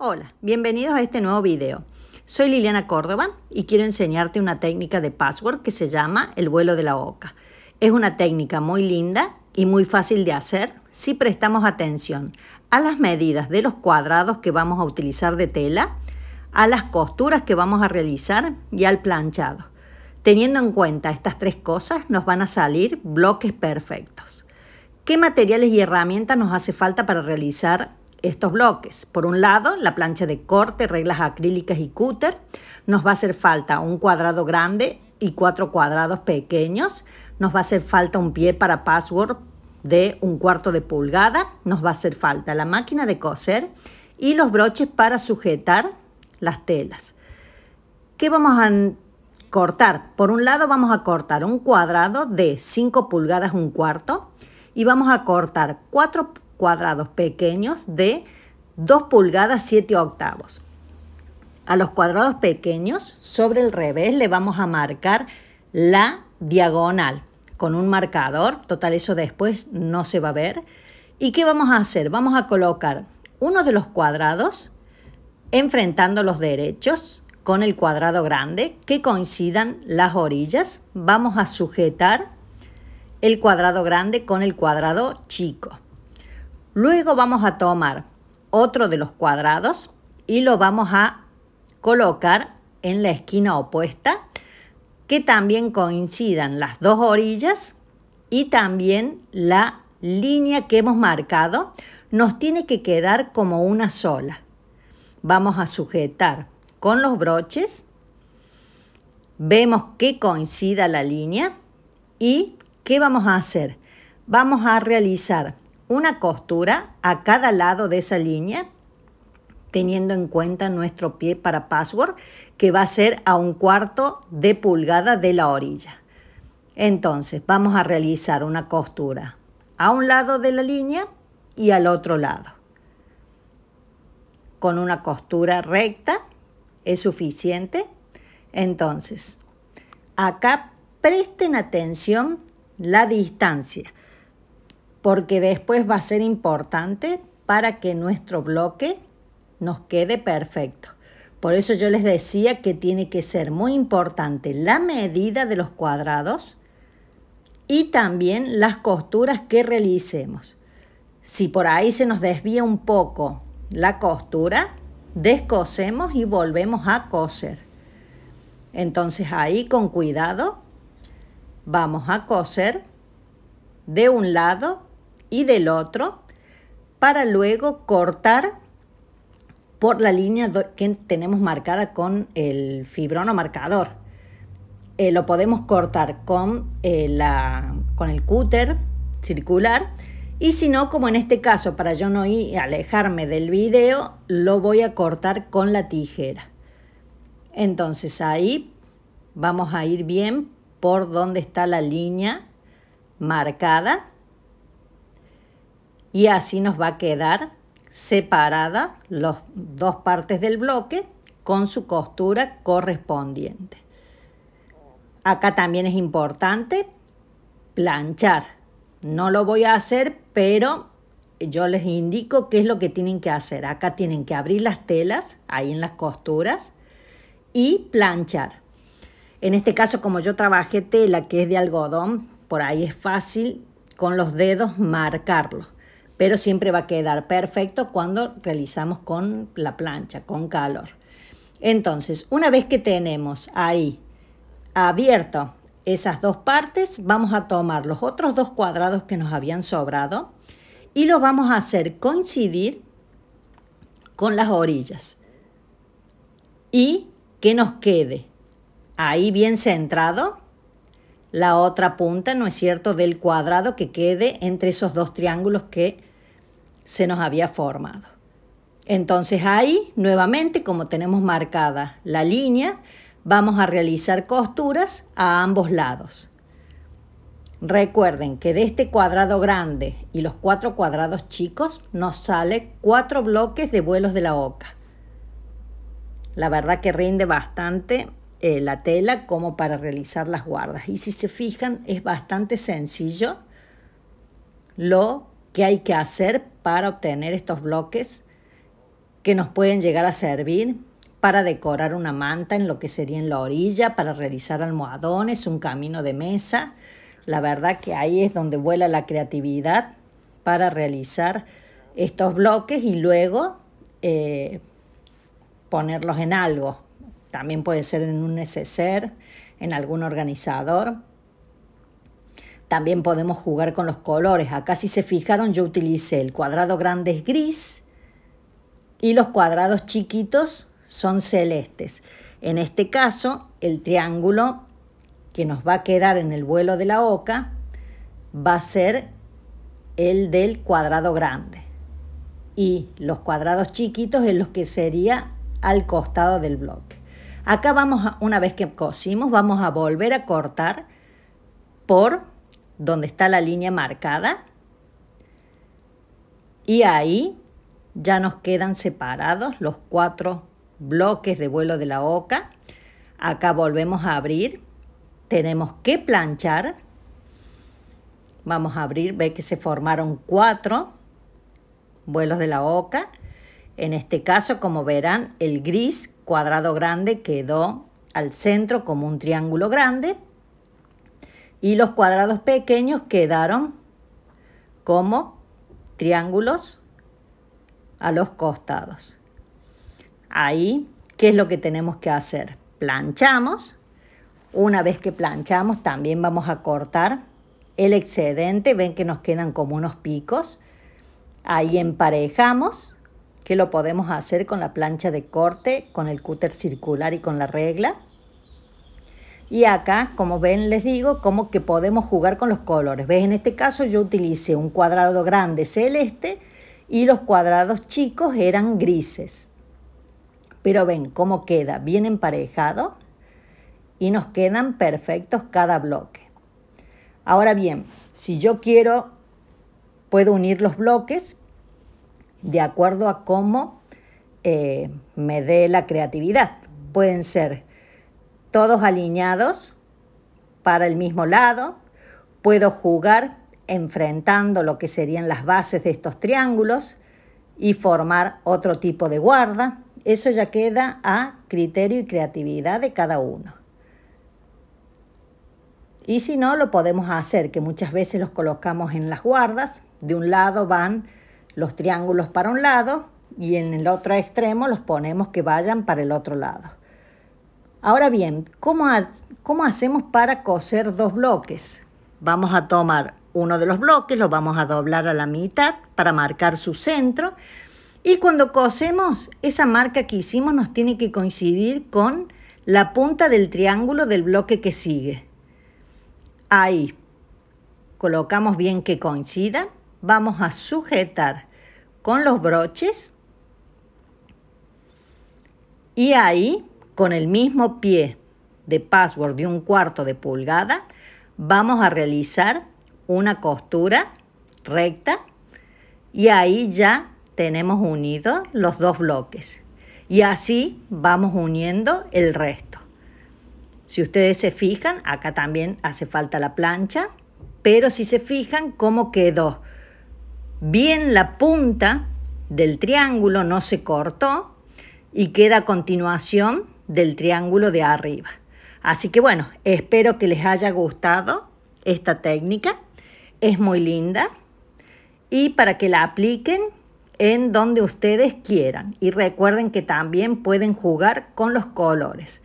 Hola, bienvenidos a este nuevo video. Soy Liliana Córdoba y quiero enseñarte una técnica de password que se llama el vuelo de la boca. Es una técnica muy linda y muy fácil de hacer si prestamos atención a las medidas de los cuadrados que vamos a utilizar de tela, a las costuras que vamos a realizar y al planchado. Teniendo en cuenta estas tres cosas nos van a salir bloques perfectos. ¿Qué materiales y herramientas nos hace falta para realizar estos bloques. Por un lado, la plancha de corte, reglas acrílicas y cúter. Nos va a hacer falta un cuadrado grande y cuatro cuadrados pequeños. Nos va a hacer falta un pie para password de un cuarto de pulgada. Nos va a hacer falta la máquina de coser y los broches para sujetar las telas. ¿Qué vamos a cortar? Por un lado vamos a cortar un cuadrado de 5 pulgadas un cuarto y vamos a cortar cuatro cuadrados pequeños de 2 pulgadas 7 octavos. A los cuadrados pequeños, sobre el revés, le vamos a marcar la diagonal con un marcador. Total, eso después no se va a ver. ¿Y qué vamos a hacer? Vamos a colocar uno de los cuadrados enfrentando los derechos con el cuadrado grande que coincidan las orillas. Vamos a sujetar el cuadrado grande con el cuadrado chico. Luego vamos a tomar otro de los cuadrados y lo vamos a colocar en la esquina opuesta que también coincidan las dos orillas y también la línea que hemos marcado nos tiene que quedar como una sola. Vamos a sujetar con los broches, vemos que coincida la línea y ¿qué vamos a hacer? Vamos a realizar una costura a cada lado de esa línea, teniendo en cuenta nuestro pie para password, que va a ser a un cuarto de pulgada de la orilla. Entonces, vamos a realizar una costura a un lado de la línea y al otro lado. Con una costura recta es suficiente. Entonces, acá presten atención la distancia porque después va a ser importante para que nuestro bloque nos quede perfecto. Por eso yo les decía que tiene que ser muy importante la medida de los cuadrados y también las costuras que realicemos. Si por ahí se nos desvía un poco la costura, descosemos y volvemos a coser. Entonces ahí con cuidado vamos a coser de un lado y del otro para luego cortar por la línea que tenemos marcada con el fibrono marcador. Eh, lo podemos cortar con, eh, la, con el cúter circular y si no, como en este caso, para yo no ir, alejarme del video, lo voy a cortar con la tijera. Entonces ahí vamos a ir bien por donde está la línea marcada y así nos va a quedar separada las dos partes del bloque con su costura correspondiente. Acá también es importante planchar. No lo voy a hacer, pero yo les indico qué es lo que tienen que hacer. Acá tienen que abrir las telas, ahí en las costuras, y planchar. En este caso, como yo trabajé tela que es de algodón, por ahí es fácil con los dedos marcarlo pero siempre va a quedar perfecto cuando realizamos con la plancha, con calor. Entonces, una vez que tenemos ahí abierto esas dos partes, vamos a tomar los otros dos cuadrados que nos habían sobrado y los vamos a hacer coincidir con las orillas y que nos quede ahí bien centrado la otra punta, ¿no es cierto?, del cuadrado que quede entre esos dos triángulos que se nos había formado. Entonces ahí, nuevamente, como tenemos marcada la línea, vamos a realizar costuras a ambos lados. Recuerden que de este cuadrado grande y los cuatro cuadrados chicos nos sale cuatro bloques de vuelos de la oca. La verdad que rinde bastante eh, la tela como para realizar las guardas. Y si se fijan es bastante sencillo lo qué hay que hacer para obtener estos bloques que nos pueden llegar a servir para decorar una manta en lo que sería en la orilla, para realizar almohadones, un camino de mesa. La verdad que ahí es donde vuela la creatividad para realizar estos bloques y luego eh, ponerlos en algo. También puede ser en un neceser, en algún organizador. También podemos jugar con los colores. Acá si se fijaron yo utilicé el cuadrado grande gris y los cuadrados chiquitos son celestes. En este caso, el triángulo que nos va a quedar en el vuelo de la oca va a ser el del cuadrado grande. Y los cuadrados chiquitos en los que sería al costado del bloque. Acá vamos, a, una vez que cosimos, vamos a volver a cortar por donde está la línea marcada. Y ahí ya nos quedan separados los cuatro bloques de vuelo de la oca. Acá volvemos a abrir. Tenemos que planchar. Vamos a abrir, ve que se formaron cuatro vuelos de la oca. En este caso, como verán, el gris cuadrado grande quedó al centro como un triángulo grande, y los cuadrados pequeños quedaron como triángulos a los costados. Ahí, ¿qué es lo que tenemos que hacer? Planchamos. Una vez que planchamos, también vamos a cortar el excedente. Ven que nos quedan como unos picos. Ahí emparejamos, que lo podemos hacer con la plancha de corte, con el cúter circular y con la regla. Y acá, como ven, les digo, cómo que podemos jugar con los colores. ¿Ves? En este caso yo utilicé un cuadrado grande celeste y los cuadrados chicos eran grises. Pero ven cómo queda, bien emparejado y nos quedan perfectos cada bloque. Ahora bien, si yo quiero, puedo unir los bloques de acuerdo a cómo eh, me dé la creatividad. Pueden ser todos alineados para el mismo lado. Puedo jugar enfrentando lo que serían las bases de estos triángulos y formar otro tipo de guarda. Eso ya queda a criterio y creatividad de cada uno. Y si no, lo podemos hacer, que muchas veces los colocamos en las guardas. De un lado van los triángulos para un lado y en el otro extremo los ponemos que vayan para el otro lado. Ahora bien, ¿cómo, hacemos para coser dos bloques? Vamos a tomar uno de los bloques, lo vamos a doblar a la mitad para marcar su centro. Y cuando cosemos, esa marca que hicimos nos tiene que coincidir con la punta del triángulo del bloque que sigue. Ahí. Colocamos bien que coincida. Vamos a sujetar con los broches. Y ahí con el mismo pie de password de un cuarto de pulgada, vamos a realizar una costura recta y ahí ya tenemos unidos los dos bloques. Y así vamos uniendo el resto. Si ustedes se fijan, acá también hace falta la plancha, pero si se fijan cómo quedó bien la punta del triángulo, no se cortó y queda a continuación del triángulo de arriba. Así que bueno, espero que les haya gustado esta técnica. Es muy linda y para que la apliquen en donde ustedes quieran. Y recuerden que también pueden jugar con los colores.